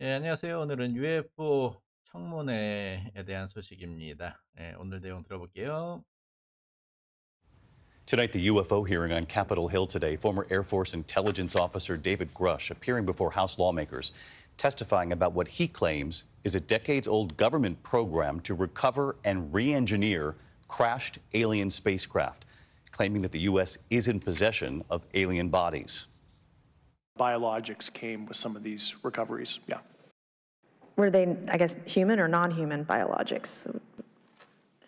예, 안녕하세요. 오늘은 UFO 청문회에 대한 소식입니다. 예, 오늘 내용 들어볼게요. Tonight, the UFO hearing on Capitol Hill today, former Air Force intelligence officer David Grush appearing before House lawmakers, testifying about what he claims is a decades old government program to recover and re engineer crashed alien spacecraft, claiming that the U.S. is in possession of alien bodies biologics came with some of these recoveries. Yeah. Were they, I guess, human or non-human biologics?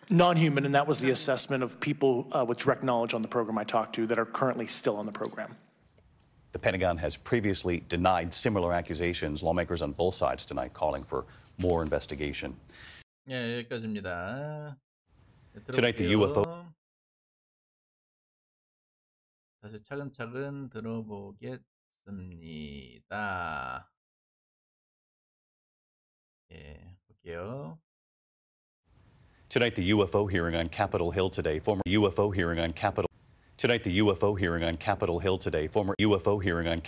Non-human, and that was the assessment of people uh, with direct knowledge on the program I talked to that are currently still on the program. The Pentagon has previously denied similar accusations. Lawmakers on both sides tonight calling for more investigation. 여기까지입니다. Tonight the UFO 다시 차근차근 들어보겠 있습니다. 예, 볼게요. Tonight the UFO hearing on Capitol Hill today. Former UFO hearing on Capitol. Tonight the UFO hearing on Capitol Hill today. Former UFO hearing on.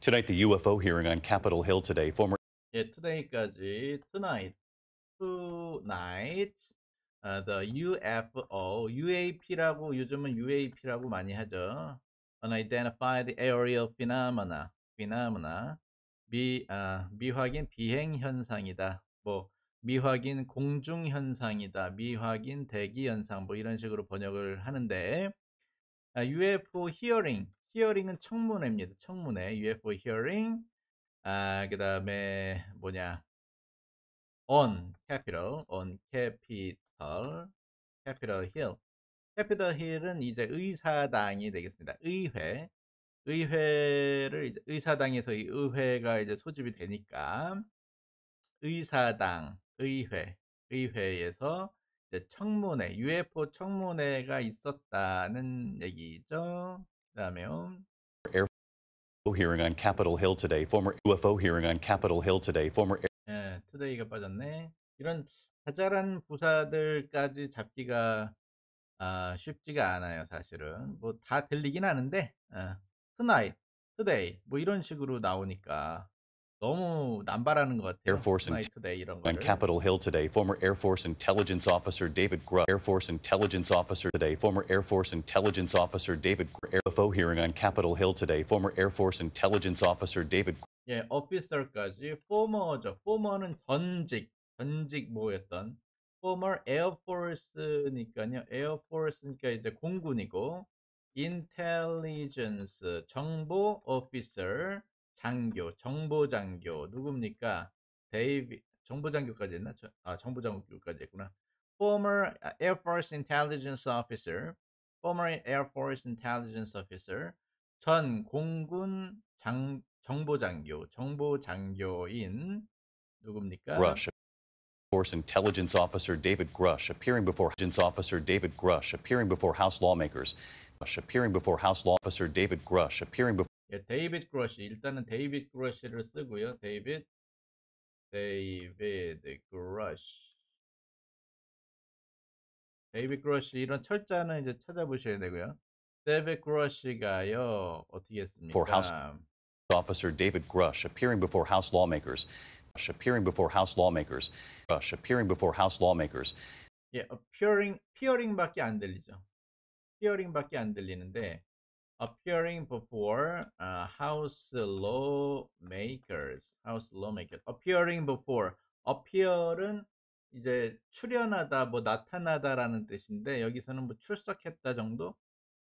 Tonight the UFO hearing on Capitol Hill today. Former. 예, today까지 tonight, tonight. Uh, the UFO, UAP라고 요즘은 UAP라고 많이 하죠. and identify the aerial phenomena. phenomena. 미, 아, 미확인 비행 현상이다. 뭐, 미확인 공중 현상이다. 미확인 대기 현상. 뭐, 이런 식으로 번역을 하는데, 아, UFO hearing. hearing은 청문회입니다. 청문회. UFO hearing. 아, 그 다음에, 뭐냐. on capital. on capital. capital hill. 캐피더 힐은 이제 의사당이 되겠습니다. 의회. 의회를 이제 의사당에서 이 의회가 이제 소집이 되니까 의사당, 의회, 의회에서 이제 청문회, UFO 청문회가 있었다는 얘기죠. 그다음에 음, hearing on Capitol Hill today. Former UFO hearing on Capitol Hill today. Former 예, t o d 가 빠졌네. 이런 자잘한 부사들까지 잡기가 어, 쉽지가 않아요 사실은 뭐 다 들리긴 하는데 어, tonight, today 뭐 이런 식으로 나오니까 너무 남발하는 것 같아요. Air Force and today 이런 거를. On Capitol Hill today, former Air Force intelligence officer David Grubb. Air Force intelligence officer today, former Air Force intelligence officer David Grubb. UFO hearing on Capitol Hill today, former Air Force intelligence officer David. 예, officer까지 former죠. former는 전직, 전직 뭐였던 former Air Force니까요. Air Force니까 이제 공군이고 intelligence 정보 officer 장교 정보 장교 누굽니까? 데이비 정보 장교까지 했나? 아 정보 장교까지 했구나. former Air Force intelligence officer former Air Force intelligence officer 전 공군 장 정보 장교 정보 장교인 누굽니까? Russia. Force Intelligence Officer David Grush appearing before Intelligence Officer David Grush appearing before House lawmakers. Grush appearing before House Law Officer David Grush appearing before. 예, 데이빗 그러시 일단은 David Grush를 쓰고요. David. David Grush. David Grush. 이런 철자는 이제 찾아보셔야 되고요. David Grush가요. 어떻게 했습니까? For House Officer David Grush appearing before House lawmakers. appearing before House lawmakers, appearing before House lawmakers. 예, appearing, appearing밖에 안 들리죠. appearing밖에 안 들리는데 appearing before uh, House lawmakers, House lawmakers, appearing before, appear은 이제 출연하다, 뭐 나타나다라는 뜻인데 여기서는 뭐 출석했다 정도.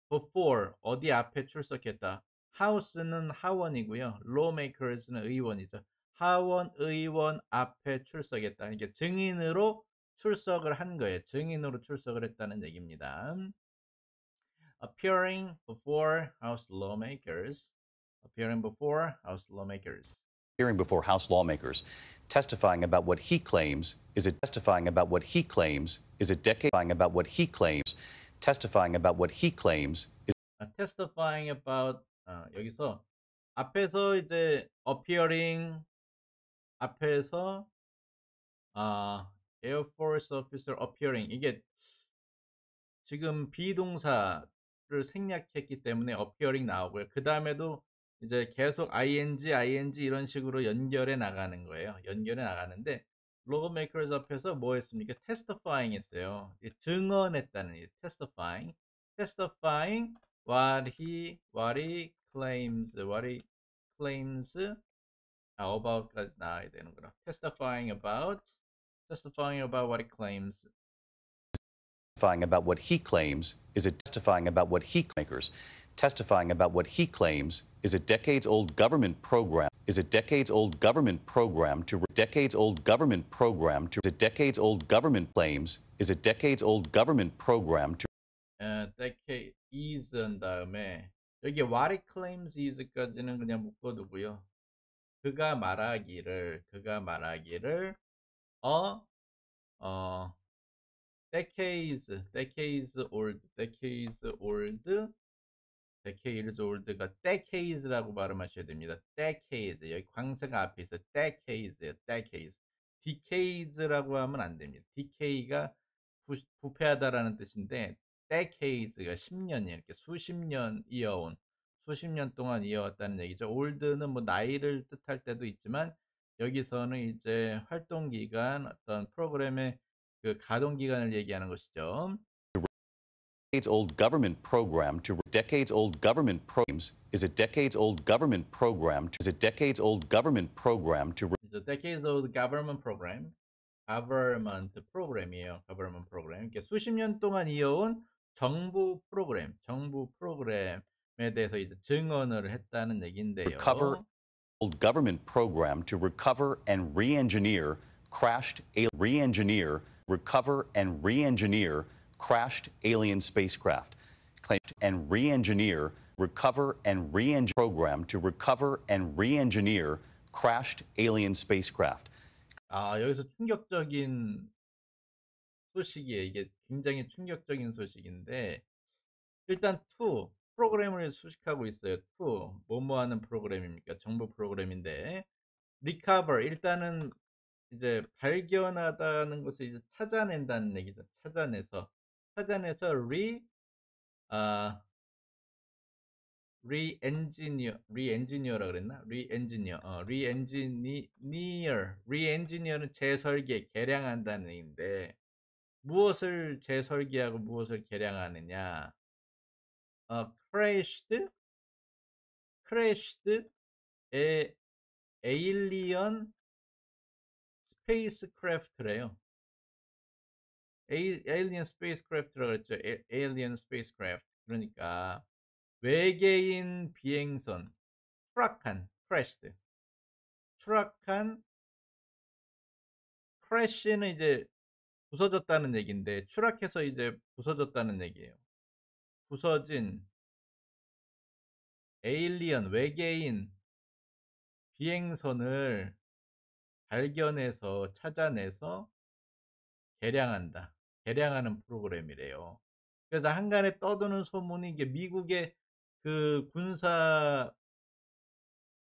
before 어디 앞에 출석했다. House는 하원이고요, lawmakers는 의원이죠. 하원 의원 앞에 출석했다. 이게 증인으로 출석을 한 거예요. 증인으로 출석을 했다는 얘기입니다. appearing before house lawmakers appearing before house lawmakers appearing before house lawmakers testifying about what he claims is it testifying about what he claims is it testifying about what he claims testifying about what he claims is testifying about 어, 여기서 앞에서 이제 appearing 앞에서 아, Air Force Officer Appearing 이게 지금 비동사를 생략했기 때문에 Appearing 나오고요. 그 다음에도 이제 계속 ing, ing 이런 식으로 연결해 나가는 거예요. 연결해 나가는데 로고메이커즈 앞에서 뭐 했습니까? testifying 했어요. 증언했다는 이 testifying. testifying what he what he claims what he claims How about because 9? And I'm gonna testifying about testifying about what it claims. Testifying about what he claims is it testifying about what he makers testifying about what he claims is a decades-old government program is a decades-old government program to decades-old government program to a decades-old government claims is a decades-old government program to uh, decade 이은 다음에 여기 what he claims is까지는 그냥 묶어두고요. 그가 말하기를 그가 말하기를 어어 decades decades old decades old decades old가 decades라고 발음하셔야 됩니다. decades 여기 광세가 앞에 있어 decades decades decades라고 하면 안 됩니다. decay가 부패하다라는 뜻인데 decades가 10년이 이렇게 수십 년 이어온 수십 년 동안 이어왔다는 얘기죠. 올드는 뭐 나이를 뜻할 때도 있지만 여기서는 이제 활동 기간 어떤 프로그램의 그 가동 기간을 얘기하는 것이죠. decades-old government program to decades-old government programs is a decades-old government program is a decades-old government program to is a decades-old government program government program이에요. government program. 이렇게 수십 년 동안 이어온 정부 프로그램, 정부 프로그램. 대해서 이제 증언을 했다는 얘긴데요. Cover government program to recover and re-engineer crashed re-engineer recover and re-engineer crashed alien spacecraft claimed and re-engineer recover and re-engineer program to recover and re-engineer crashed alien spacecraft. 아 여기서 충격적인 소식이에요. 이게 굉장히 충격적인 소식인데 일단 2 프로그램을 수식하고 있어요. t 뭐뭐 하는 프로그램입니까? 정보 프로그램인데 recover 일단은 이제 발견하다는 것을 이제 찾아낸다는 얘기죠. 찾아내서 찾아내서 re 아 re-engineer, re-engineer라 그랬나? re-engineer, 어, re-engineer, re-engineer는 재설계, 개량한다는 얘기인데 무엇을 재설계하고 무엇을 개량하느냐? 어, crashed, crashed a alien spacecraft래요. alien spacecraft라고 그랬죠. alien spacecraft. 그러니까 외계인 비행선 추락한 crashed. 추락한 crash는 이제 부서졌다는 얘기인데 추락해서 이제 부서졌다는 얘기예요. 부서진 에일리언 외계인 비행선을 발견해서 찾아내서 개량한다. 개량하는 프로그램이래요. 그래서 한간에 떠드는 소문이 이게 미국의 그 군사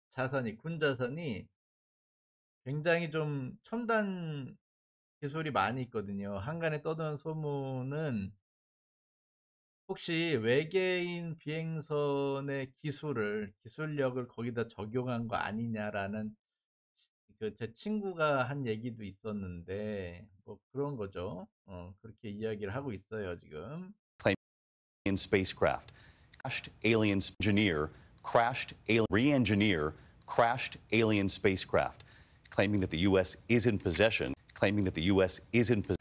자산이 군자산이 굉장히 좀 첨단 기술이 많이 있거든요. 한간에 떠드는 소문은 혹시 외계인 비행선의 기술을 기술력을 거기다 적용한 거 아니냐라는 그 제 친구가 한 얘기도 있었는데 뭐 그런 거죠. 어, 그렇게 이야기를 하고 있어요 지금. In spacecraft, crashed alien engineer, crashed alien re-engineer, crashed alien spacecraft, claiming that the U.S. is in possession, claiming that the U.S. is in possession.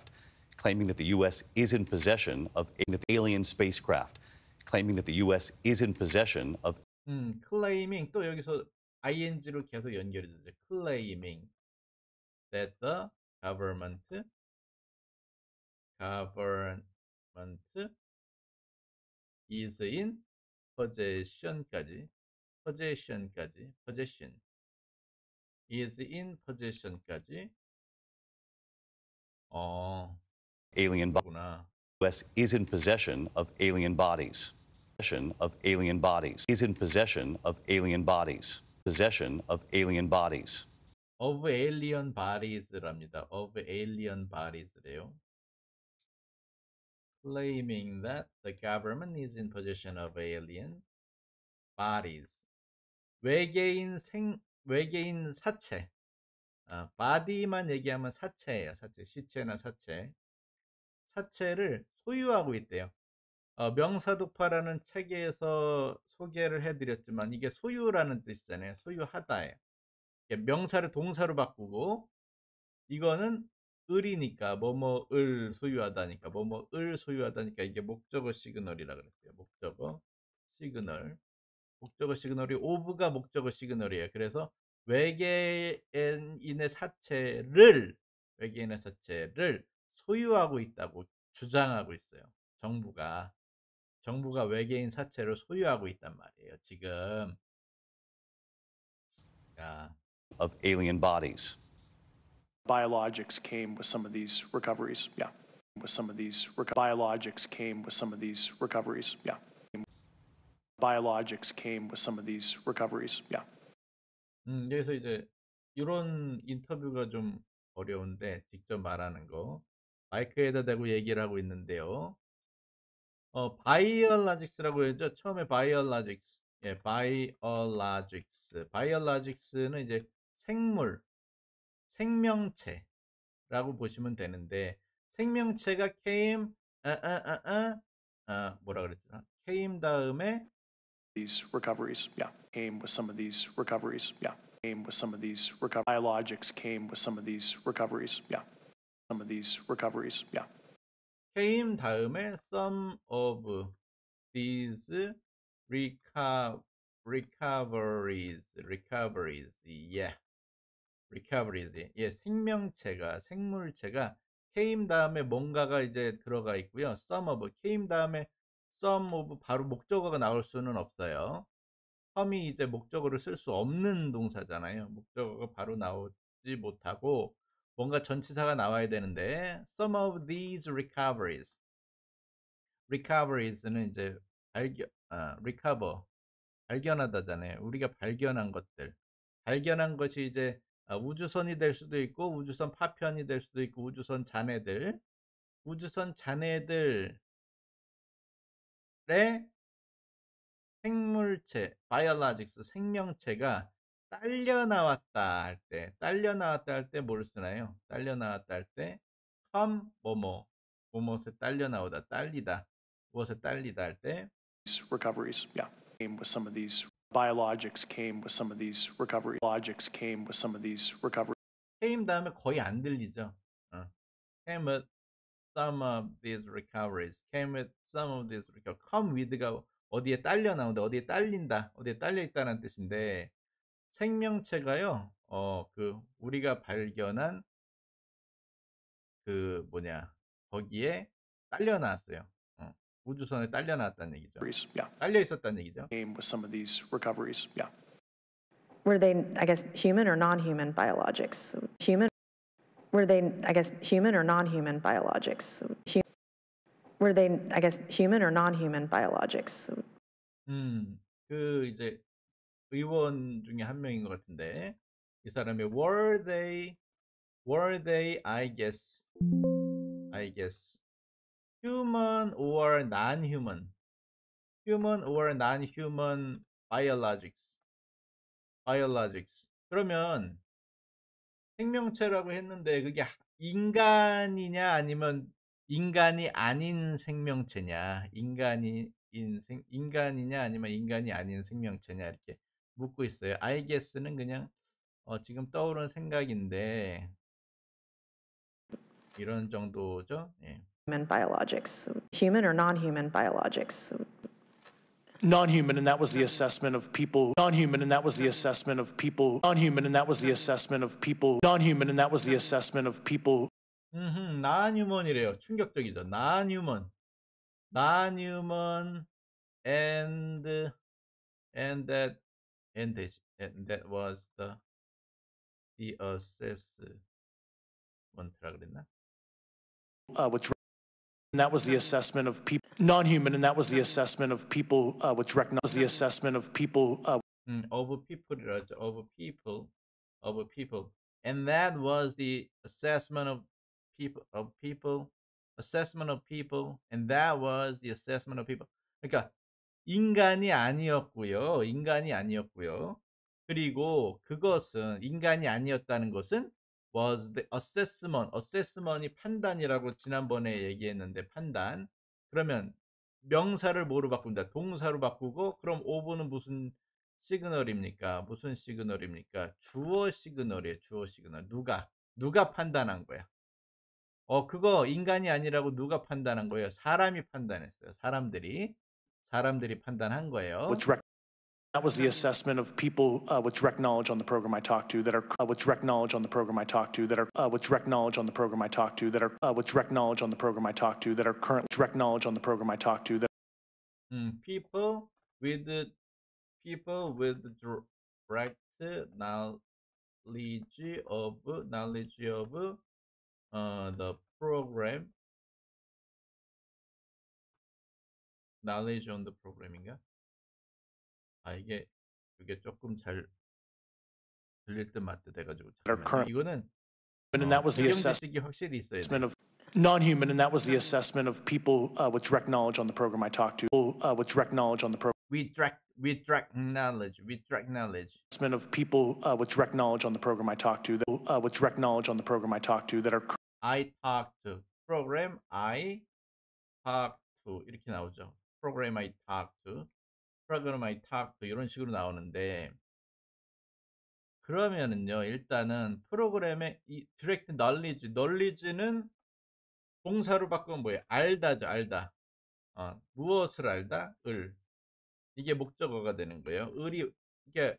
claiming that the U.S. is in possession of alien spacecraft, claiming that the U.S. is in possession of. 음, claiming 또 여기서 ing로 계속 연결이 되죠. claiming that the government government is in possession까지 possession까지 possession is in possession까지 어 alien bodies. U.S. is in possession of alien bodies. Possession of alien bodies. Is in possession of alien bodies. Possession of alien bodies. Of alien bodies랍니다. Of alien bodies래요. Claiming that the government is in possession of alien bodies. 외계인 생 외계인 사체. 아, body만 얘기하면 사체예요. 사체, 시체나 사체. 사체를 소유하고 있대요. 어, 명사독파라는 책에서 소개를 해드렸지만 이게 소유라는 뜻이잖아요. 소유하다예요. 명사를 동사로 바꾸고 이거는 을이니까 뭐뭐을 소유하다니까 뭐뭐을 소유하다니까 이게 목적어 시그널이라 그랬어요. 목적어 시그널 목적어 시그널이 오브가 목적어 시그널이에요. 그래서 외계인의 사체를 외계인의 사체를 소유하고 있다고 주장하고 있어요. 정부가. 정부가 외계인 사체를 소유하고 있단 말이에요. 지금. 아. of alien bodies. Biologics came with some of these recoveries. Yeah. With some of these biologics came with some of these recoveries. Yeah. Biologics came with some of these recoveries. Yeah. 음, 여기서 이제 이런 인터뷰가 좀 어려운데 직접 말하는 거. 마이크에다 대고 얘기를 하고 있는데요. 어, 바이얼라직스라고 했죠. 처음에 바이얼라직스. 예, 바이얼라직스. 바이얼라직스는 이제 생물, 생명체라고 보시면 되는데 생명체가 came 아, 아, 아, 아, 뭐라 그랬죠? came 다음에 these recoveries. Yeah. came with some of these recoveries. Yeah. came with some of these recoveries. biologics came with some of these recoveries. Yeah. some of these recoveries. Yeah. came 다음에 some of these reco recoveries recoveries yeah recoveries 예 생명체가 생물체가 came 다음에 뭔가가 이제 들어가 있고요 some of came 다음에 some of 바로 목적어가 나올 수는 없어요 컴이 이제 목적어를 쓸 수 없는 동사잖아요 목적어가 바로 나오지 못하고 뭔가 전치사가 나와야 되는데 some of these recoveries recoveries는 이제 발견 아, recover 발견하다잖아요. 우리가 발견한 것들 발견한 것이 이제 아, 우주선이 될 수도 있고 우주선 파편이 될 수도 있고 우주선 잔해들 우주선 잔해들의 생물체, 바이올라직스 생명체가 딸려 나왔다 할 때, 딸려 나왔다 할때뭘 쓰나요? 딸려 나왔다 할 때, come, 뭐뭐, 무엇에 딸려 나오다, 딸리다, 무엇에 딸리다 할 때, recoveries, yeah, came with some of these biologics, came with some of these recovery, logics came with some of these recovery. came 다음에 거의 안 들리죠. 어. came with some of these recoveries, came with some of these recoveries, come with가 어디에 딸려 나온다, 어디에 딸린다, 어디에 딸려 있다는 뜻인데. 생명체가요, 어, 그, 우리가 발견한 그 뭐냐, 거기에 딸려 나왔어요. 어, 우주선에 딸려 나왔다는 얘기죠. Yeah. 딸려 있었다는 얘기죠. With some of these recoveries. Yeah. Were they, I guess, human or non-human biologics? Human. Were they, I guess, human or non-human biologics? Hum Were they, I guess, human or non-human biologics? 음, 그 이제 의원 중에 한 명인 것 같은데 이 사람이 were they were they I guess I guess human or non-human human or non-human biologics biologics 그러면 생명체라고 했는데 그게 인간이냐 아니면 인간이 아닌 생명체냐 인간이 인생 인간이냐 아니면 인간이 아닌 생명체냐 이렇게 묻고 있어요. I guess는 그냥 어, 지금 떠오른 생각인데 이런 정도죠. 예. Human biologics, human or non-human biologics. Non-human, and that was the assessment of people. Non-human, and that was the assessment of people. Non-human, and that was the assessment of people. Non-human, and that was the assessment of people. 음, non-human이래요. 충격적이죠. Non-human, non-human, and and that and and that was the the assess uh, uh, uh, which and that was the assessment of people non-human and that was the assessment of people uh, which recognized the assessment of people uh, mm, over people over people over people and that was the assessment of people of people assessment of people and that was the assessment of people okay 인간이 아니었고요. 인간이 아니었고요. 그리고 그것은 인간이 아니었다는 것은 was the assessment. assessment이 판단이라고 지난번에 얘기했는데 판단. 그러면 명사를 뭐로 바꾼다? 동사로 바꾸고 그럼 오브는 무슨 시그널입니까? 무슨 시그널입니까? 주어 시그널이에요. 주어 시그널. 누가? 누가 판단한 거야? 어, 그거 인간이 아니라고 누가 판단한 거예요? 사람이 판단했어요. 사람들이. 사람들이 판단한 거예요. that was the assessment of people uh, with direct knowledge on the program I talked to that are uh, with direct knowledge on the program I talked to that are uh, with direct knowledge on the program I talked to that are uh, with direct knowledge on the program I talked to that are current direct knowledge on the program I talked to that. people with the, people with direct knowledge of knowledge of uh, the program knowledge on the program인가? Ah? 아 이게 이게 조금 잘 들릴 듯 말듯 잠깐만. 이거는 And 어, that was the assessment of non-human, and that was the assessment of people uh, with direct knowledge on the program I talked to. uh, with direct knowledge on the program. We direct, we direct knowledge, we direct knowledge. Assessment of people uh, with direct knowledge on the program I talked to. That, uh, with direct knowledge on the program I talked to that are. I talked to program I talked to 이렇게 나오죠. program I talked, program I talked 이런 식으로 나오는데 그러면은요 일단은 프로그램의 이 direct knowledge, knowledge는 동사로 바꾸면 뭐예요? 알다죠, 알다. 어, 무엇을 알다? 을. 이게 목적어가 되는 거예요. 을이 이게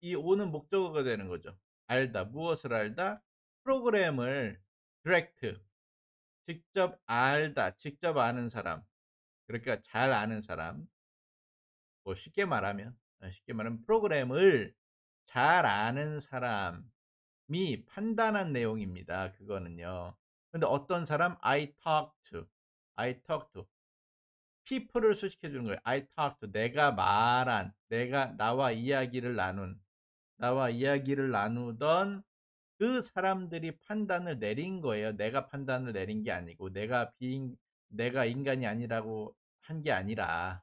이 오는 목적어가 되는 거죠. 알다. 무엇을 알다? 프로그램을 direct 직접 알다. 직접 아는 사람. 그러니까 잘 아는 사람, 뭐 쉽게 말하면, 어, 쉽게 말하면 프로그램을 잘 아는 사람이 판단한 내용입니다. 그거는요. 근데 어떤 사람, I talk to, I talk to. people을 수식해 주는 거예요. I talk to. 내가 말한, 내가 나와 이야기를 나눈, 나와 이야기를 나누던 그 사람들이 판단을 내린 거예요. 내가 판단을 내린 게 아니고, 내가 비인, 내가 인간이 아니라고 한게 아니라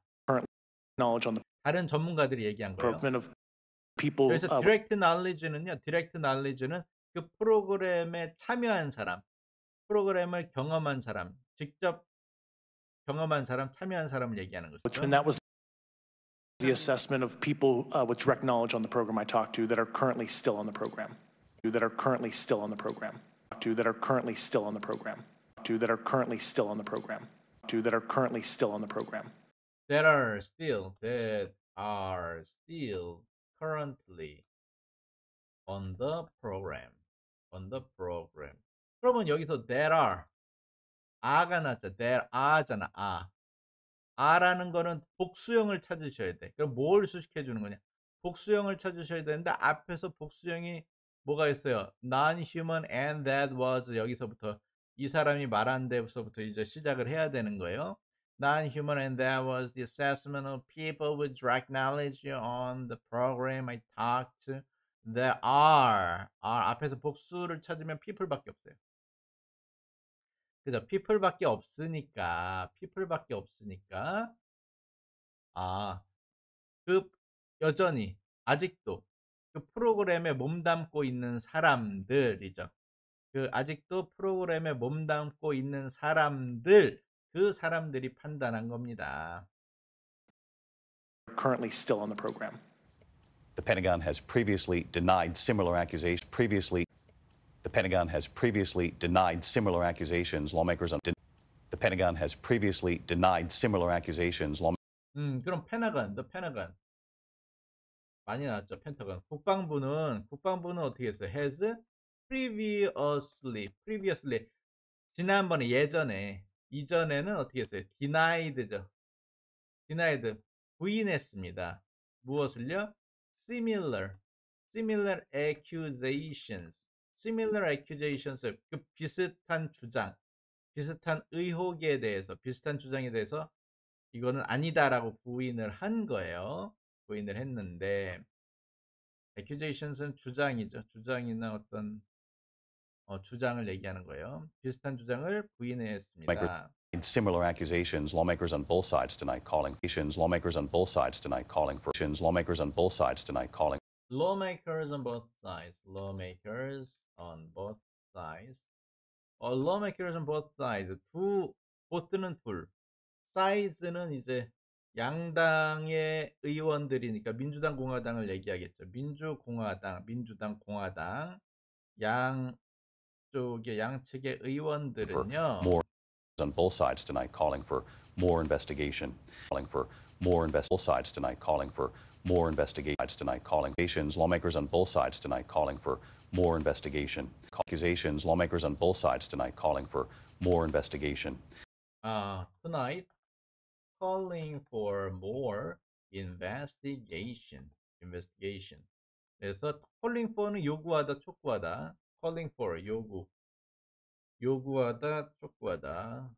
다른 전문가들이 얘기한 거예요. 그래서 디렉트 knowledge는요. 디렉트 knowledge는 그 프로그램에 참여한 사람, 프로그램을 경험한 사람, 직접 경험한 사람, 참여한 사람을 얘기하는 거죠. the assessment of people uh, with direct knowledge on the program I talked to that are currently still on the program, that are currently still on the program, to that are currently still on the program, to that are currently still on the program. t a e o that are currently still on the program? That are still that are still currently on the program. on the program. 그러면 여기서 there are 아가 낫죠 there are잖아. 아. 아라는 거는 복수형을 찾으셔야 돼. 그럼 뭘 수식해 주는 거냐? 복수형을 찾으셔야 되는데 앞에서 복수형이 뭐가 있어요? non-human and that was 여기서부터 이 사람이 말한 데서부터 이제 시작을 해야 되는 거예요. Non-human and that was the assessment of people with direct knowledge on the program I talked. There are, are 앞에서 복수를 찾으면 people밖에 없어요. 그죠? people밖에 없으니까 people밖에 없으니까 아, 그 여전히 아직도 그 프로그램에 몸담고 있는 사람들이죠. 그 아직도 프로그램에 몸담고 있는 사람들 그 사람들이 판단한 겁니다. Currently still on the program. The Pentagon has previously denied similar accusations. Previously, the Pentagon has previously denied similar accusations. Lawmakers on the Pentagon has previously denied similar accusations. Law... 음, 그럼 페나건, the Pentagon 많이 나왔죠. 펜타건. 국방부는 국방부는 어떻게 했어요? has previously, previously 지난번에 예전에 이전에는 어떻게 했어요? denied죠. denied 부인했습니다. 무엇을요? similar, similar accusations, similar accusations 그 비슷한 주장, 비슷한 의혹에 대해서, 비슷한 주장에 대해서 이거는 아니다라고 부인을 한 거예요. 부인을 했는데 accusations는 주장이죠. 주장이나 어떤 어, 주장을 얘기하는 거예요. 비슷한 주장을 부인했습니다. In similar accusations, lawmakers on both sides tonight calling lawmakers on both sides tonight calling for lawmakers on both sides tonight calling lawmakers on both sides lawmakers on both sides 어, lawmakers on both sides 두 보트는 둘 side는 이제 양당의 의원들이니까 민주당 공화당을 얘기하겠죠 민주공화당 민주당 공화당 양 쪽의 More on both sides tonight calling for more investigation. Calling for more invest both sides tonight calling for more investigations tonight calling accusations lawmakers on both sides tonight calling for more investigation accusations lawmakers on both sides tonight calling for more investigation uh, tonight calling for more investigation investigation 그래서 calling for는 요구하다 촉구하다 calling for 요구 요구하다 촉구하다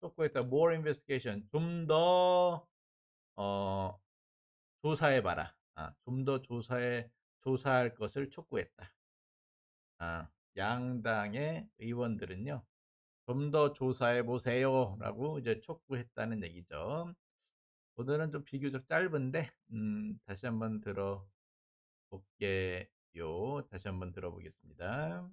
촉구했다 more investigation 좀더 어, 조사해 봐라 아, 좀더 조사해 조사할 것을 촉구했다 아, 양당의 의원들은요 좀 더 조사해 보세요 라고 이제 촉구했다는 얘기죠 오늘은 좀 비교적 짧은데 음, 다시 한번 들어볼게 요 다시 한번 들어보겠습니다.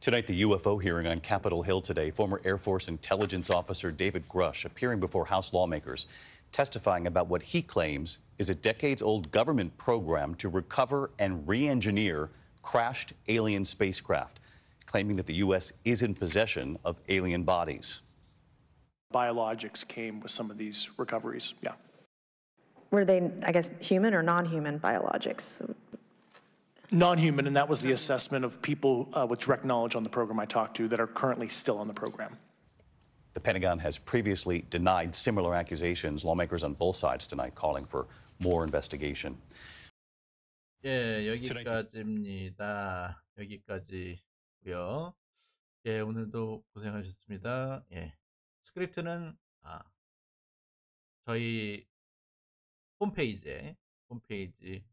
Tonight, the UFO hearing on Capitol Hill today, former Air Force intelligence officer David Grush appearing before House lawmakers, testifying about what he claims is a decades old government program to recover and re engineer crashed alien spacecraft, claiming that the U.S. is in possession of alien bodies. Biologics came with some of these recoveries, yeah were they, I guess, human or non-human biologics? Non-human, and that was the assessment of people uh, with direct knowledge on the program I talked to that are currently still on the program. The Pentagon has previously denied similar accusations. Lawmakers on both sides tonight calling for more investigation. 예, 여기까지입니다. 여기까지고요. 예, 오늘도 고생하셨습니다. 예. 스크립트는 아, 저희 홈페이지에 홈페이지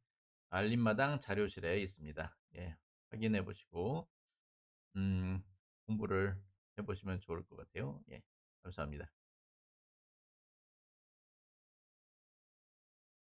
알림마당 자료실에 있습니다. 예, 확인해 보시고 음, 공부를 해보시면 좋을 것 같아요. 예, 감사합니다.